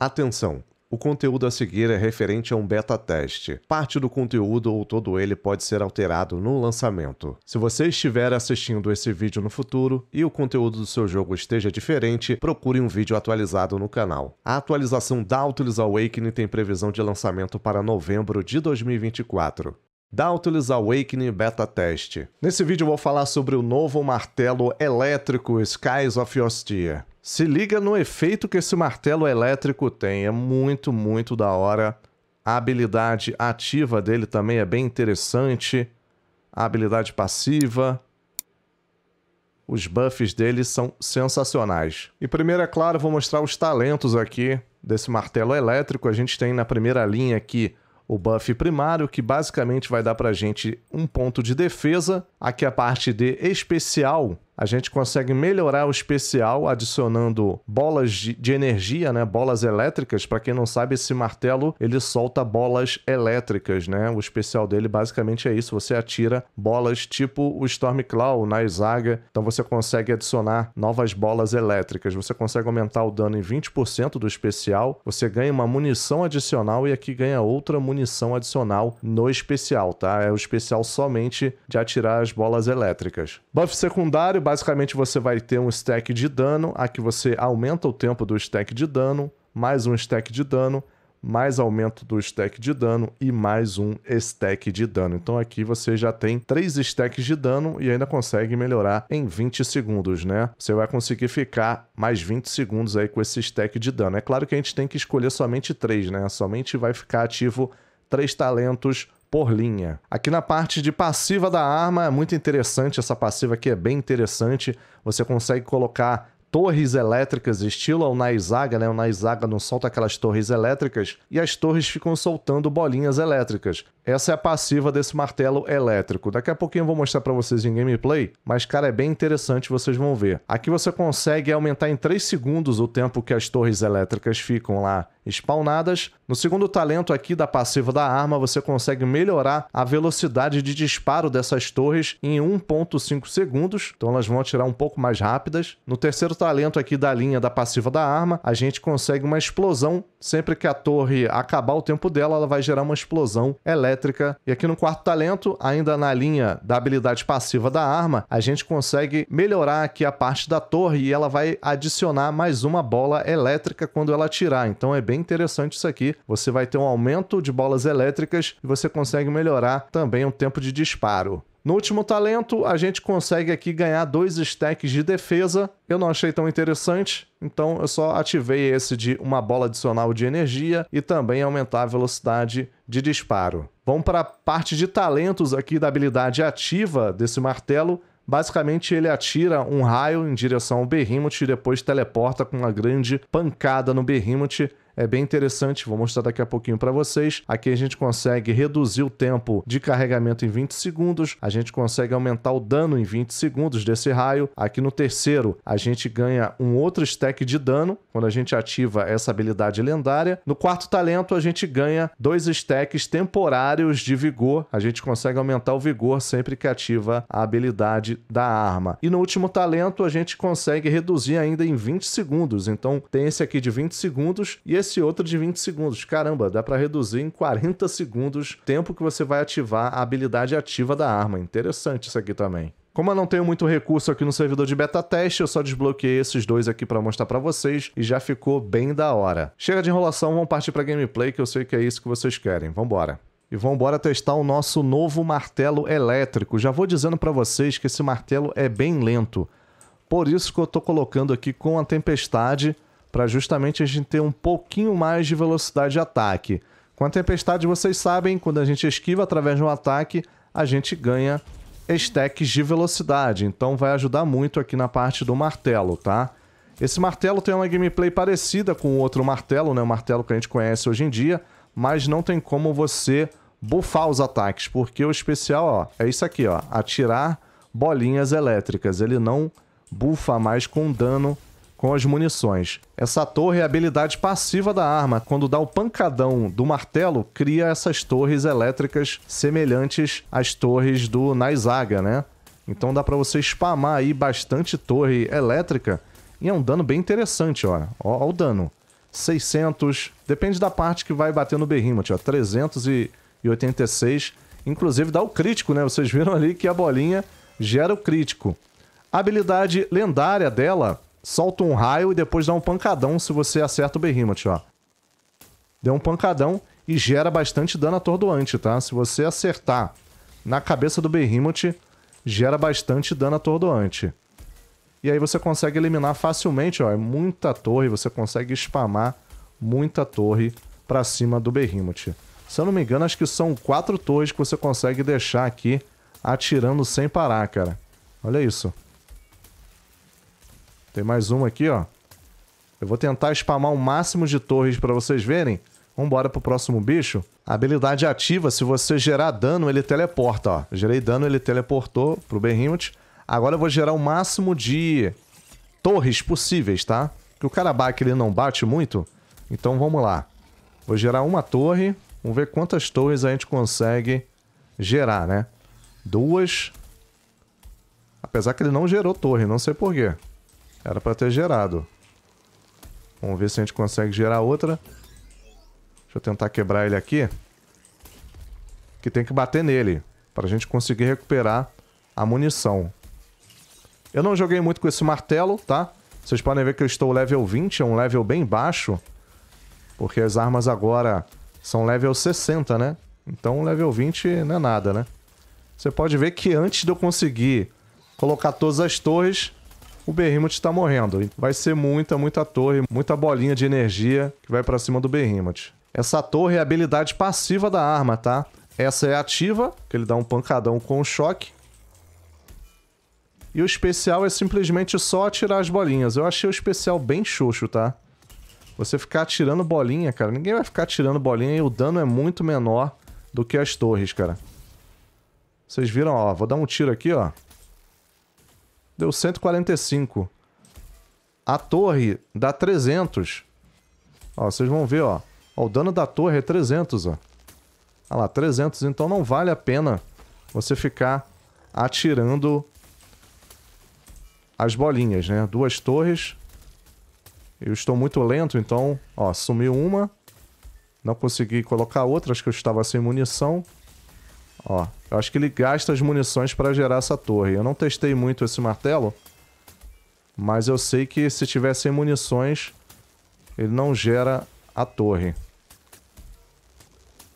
Atenção! O conteúdo a seguir é referente a um beta teste. Parte do conteúdo ou todo ele pode ser alterado no lançamento. Se você estiver assistindo esse vídeo no futuro e o conteúdo do seu jogo esteja diferente, procure um vídeo atualizado no canal. A atualização da Nautilus Awakening tem previsão de lançamento para novembro de 2024. Dauntless Awakening Beta Test. Nesse vídeo eu vou falar sobre o novo martelo elétrico Skies of Ostia. Se liga no efeito que esse martelo elétrico tem, é muito, muito da hora. A habilidade ativa dele também é bem interessante. A habilidade passiva. Os buffs dele são sensacionais. E primeiro, é claro, vou mostrar os talentos aqui desse martelo elétrico. A gente tem na primeira linha aqui o buff primário, que basicamente vai dar pra gente um ponto de defesa. Aqui a parte de especial, a gente consegue melhorar o especial adicionando bolas de energia, né? Bolas elétricas. Para quem não sabe, esse martelo ele solta bolas elétricas, né? O especial dele basicamente é isso. Você atira bolas tipo o Stormclaw, o Zaga. Então você consegue adicionar novas bolas elétricas. Você consegue aumentar o dano em 20% do especial. Você ganha uma munição adicional e aqui ganha outra munição adicional no especial, tá? É o especial somente de atirar as bolas elétricas. Buff secundário basicamente você vai ter um stack de dano, aqui você aumenta o tempo do stack de dano, mais um stack de dano, mais aumento do stack de dano e mais um stack de dano. Então aqui você já tem 3 stacks de dano e ainda consegue melhorar em 20 segundos, né? Você vai conseguir ficar mais 20 segundos aí com esse stack de dano. É claro que a gente tem que escolher somente 3, né? Somente vai ficar ativo 3 talentos por linha. Aqui na parte de passiva da arma, é muito interessante essa passiva aqui, é bem interessante. Você consegue colocar torres elétricas, estilo ao Naizaga, né? O Naizaga não solta aquelas torres elétricas e as torres ficam soltando bolinhas elétricas. Essa é a passiva desse martelo elétrico. Daqui a pouquinho eu vou mostrar para vocês em gameplay, mas cara, é bem interessante, vocês vão ver. Aqui você consegue aumentar em 3 segundos o tempo que as torres elétricas ficam lá spawnadas. No segundo talento aqui da passiva da arma, você consegue melhorar a velocidade de disparo dessas torres em 1.5 segundos, então elas vão atirar um pouco mais rápidas. No terceiro talento aqui da linha da passiva da arma, a gente consegue uma explosão. Sempre que a torre acabar o tempo dela, ela vai gerar uma explosão elétrica. E aqui no quarto talento, tá ainda na linha da habilidade passiva da arma, a gente consegue melhorar aqui a parte da torre e ela vai adicionar mais uma bola elétrica quando ela tirar. Então é bem interessante isso aqui. Você vai ter um aumento de bolas elétricas e você consegue melhorar também o tempo de disparo. No último talento, a gente consegue aqui ganhar dois stacks de defesa. Eu não achei tão interessante, então eu só ativei esse de uma bola adicional de energia e também aumentar a velocidade de disparo. Vamos para a parte de talentos aqui da habilidade ativa desse martelo. Basicamente, ele atira um raio em direção ao Behemoth e depois teleporta com uma grande pancada no Behemoth é bem interessante, vou mostrar daqui a pouquinho para vocês. Aqui a gente consegue reduzir o tempo de carregamento em 20 segundos, a gente consegue aumentar o dano em 20 segundos desse raio. Aqui no terceiro, a gente ganha um outro stack de dano quando a gente ativa essa habilidade lendária. No quarto talento, a gente ganha dois stacks temporários de vigor. A gente consegue aumentar o vigor sempre que ativa a habilidade da arma. E no último talento, a gente consegue reduzir ainda em 20 segundos. Então, tem esse aqui de 20 segundos e esse esse outro de 20 segundos. Caramba, dá para reduzir em 40 segundos o tempo que você vai ativar a habilidade ativa da arma. Interessante isso aqui também. Como eu não tenho muito recurso aqui no servidor de beta teste, eu só desbloqueei esses dois aqui para mostrar para vocês e já ficou bem da hora. Chega de enrolação, vamos partir para gameplay que eu sei que é isso que vocês querem. Vambora. E vamos embora testar o nosso novo martelo elétrico. Já vou dizendo para vocês que esse martelo é bem lento. Por isso que eu estou colocando aqui com a tempestade para justamente a gente ter um pouquinho mais de velocidade de ataque. Com a tempestade, vocês sabem, quando a gente esquiva através de um ataque, a gente ganha stacks de velocidade, então vai ajudar muito aqui na parte do martelo, tá? Esse martelo tem uma gameplay parecida com o outro martelo, né? O martelo que a gente conhece hoje em dia, mas não tem como você bufar os ataques, porque o especial, ó, é isso aqui, ó, atirar bolinhas elétricas. Ele não bufa mais com dano com as munições. Essa torre é a habilidade passiva da arma. Quando dá o pancadão do martelo, cria essas torres elétricas semelhantes às torres do Naizaga, né? Então dá para você spamar aí bastante torre elétrica e é um dano bem interessante, ó. Ó, ó o dano. 600, depende da parte que vai bater no Behemoth, ó. 386, inclusive dá o crítico, né? Vocês viram ali que a bolinha gera o crítico. A habilidade lendária dela solta um raio e depois dá um pancadão se você acerta o Behemoth, ó. Deu um pancadão e gera bastante dano atordoante, tá? Se você acertar na cabeça do Behemoth, gera bastante dano atordoante. E aí você consegue eliminar facilmente, ó, é muita torre, você consegue spamar muita torre para cima do Behemoth. Se eu não me engano, acho que são quatro torres que você consegue deixar aqui atirando sem parar, cara. Olha isso. Tem mais uma aqui, ó. Eu vou tentar spamar o máximo de torres para vocês verem. Vambora pro próximo bicho. A habilidade ativa, se você gerar dano, ele teleporta, ó. Gerei dano, ele teleportou pro Behemoth. Agora eu vou gerar o máximo de torres possíveis, tá? Que o Karabak ele não bate muito. Então vamos lá. Vou gerar uma torre. Vamos ver quantas torres a gente consegue gerar, né? Duas. Apesar que ele não gerou torre, não sei porquê. Era para ter gerado. Vamos ver se a gente consegue gerar outra. Deixa eu tentar quebrar ele aqui. Que tem que bater nele. Para a gente conseguir recuperar a munição. Eu não joguei muito com esse martelo, tá? Vocês podem ver que eu estou level 20. É um level bem baixo. Porque as armas agora são level 60, né? Então level 20 não é nada, né? Você pode ver que antes de eu conseguir colocar todas as torres, o Behemoth está morrendo. Vai ser muita, muita torre, muita bolinha de energia que vai para cima do Behemoth. Essa torre é a habilidade passiva da arma, tá? Essa é ativa, que ele dá um pancadão com o choque. E o especial é simplesmente só atirar as bolinhas. Eu achei o especial bem xoxo, tá? Você ficar atirando bolinha, cara. Ninguém vai ficar atirando bolinha e o dano é muito menor do que as torres, cara. Vocês viram, ó. Vou dar um tiro aqui, ó deu 145. A torre dá 300. Ó, vocês vão ver, ó. ó o dano da torre é 300, ó. Olha lá, 300. Então não vale a pena você ficar atirando as bolinhas, né? Duas torres. Eu estou muito lento, então, ó, sumiu uma. Não consegui colocar outra, acho que eu estava sem munição. Ó, eu acho que ele gasta as munições para gerar essa torre. Eu não testei muito esse martelo, mas eu sei que se tiver sem munições, ele não gera a torre.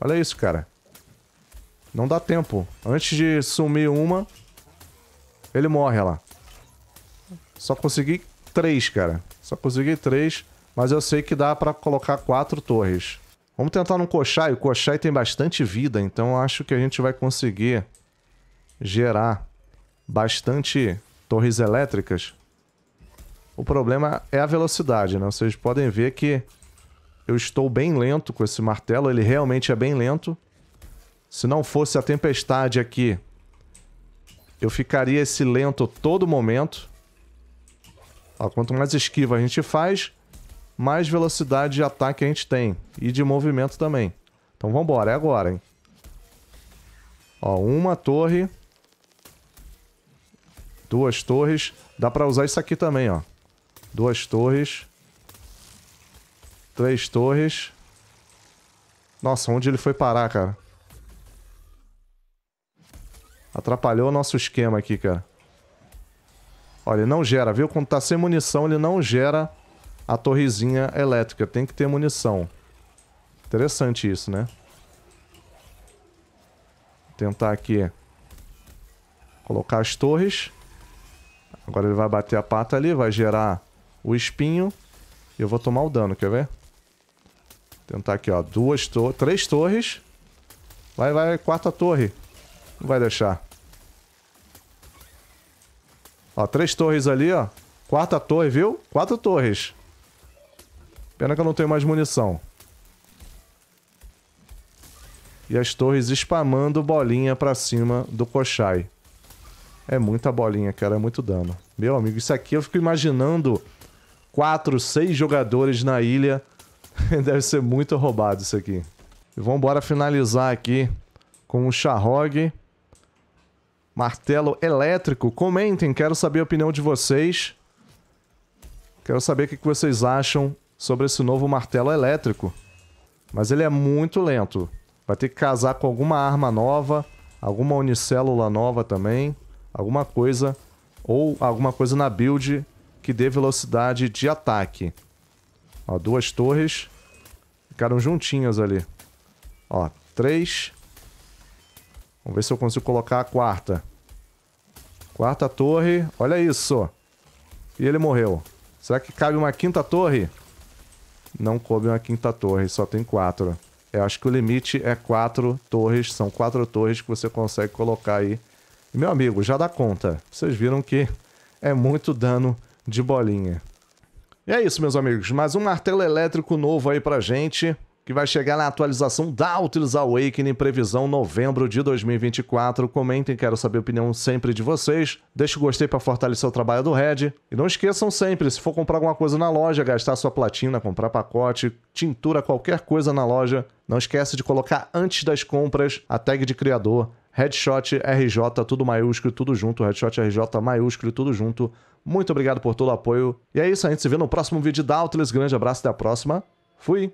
Olha isso, cara. Não dá tempo. Antes de sumir uma, ele morre lá. Só consegui três, cara. Só consegui três, mas eu sei que dá para colocar quatro torres. Vamos tentar no Koshai. O Koshai tem bastante vida, então acho que a gente vai conseguir gerar bastante torres elétricas. O problema é a velocidade, né? Vocês podem ver que eu estou bem lento com esse martelo. Ele realmente é bem lento. Se não fosse a tempestade aqui, eu ficaria esse lento todo momento. Ó, quanto mais esquiva a gente faz, mais velocidade de ataque a gente tem. E de movimento também. Então vambora, é agora, hein? Ó, uma torre. Duas torres. Dá pra usar isso aqui também, ó. Duas torres. Três torres. Nossa, onde ele foi parar, cara? Atrapalhou o nosso esquema aqui, cara. Olha, ele não gera, viu? Quando tá sem munição, ele não gera a torrezinha elétrica. Tem que ter munição. Interessante isso, né? Tentar aqui colocar as torres. Agora ele vai bater a pata ali, vai gerar o espinho. E eu vou tomar o dano, quer ver? Tentar aqui, ó. Duas torres. Três torres. Vai, vai, quarta torre. Não vai deixar. Ó, três torres ali, ó. Quarta torre, viu? Quatro torres. Pena que eu não tenho mais munição. E as torres spamando bolinha pra cima do Koshai. É muita bolinha, cara. É muito dano. Meu amigo, isso aqui eu fico imaginando quatro, seis jogadores na ilha. Deve ser muito roubado isso aqui. E vambora finalizar aqui com o Charrog. Martelo elétrico. Comentem, quero saber a opinião de vocês. Quero saber o que vocês acham sobre esse novo martelo elétrico. Mas ele é muito lento. Vai ter que casar com alguma arma nova, alguma unicélula nova também, alguma coisa, ou alguma coisa na build que dê velocidade de ataque. Ó, duas torres ficaram juntinhas ali. Ó, três. Vamos ver se eu consigo colocar a quarta. Quarta torre, olha isso. E ele morreu. Será que cabe uma quinta torre? não coube uma quinta torre, só tem quatro. Eu acho que o limite é quatro torres, são quatro torres que você consegue colocar aí. E, meu amigo, já dá conta. Vocês viram que é muito dano de bolinha. E é isso, meus amigos. Mais um martelo elétrico novo aí pra gente que vai chegar na atualização da Utils Awakening, previsão novembro de 2024. Comentem, quero saber a opinião sempre de vocês. Deixe o gostei para fortalecer o trabalho do Red. E não esqueçam sempre, se for comprar alguma coisa na loja, gastar sua platina, comprar pacote, tintura, qualquer coisa na loja, não esqueça de colocar antes das compras a tag de criador, headshot RJ, tudo maiúsculo, tudo junto, headshot RJ maiúsculo, tudo junto. Muito obrigado por todo o apoio. E é isso, a gente se vê no próximo vídeo da Outless. Grande abraço, até a próxima. Fui!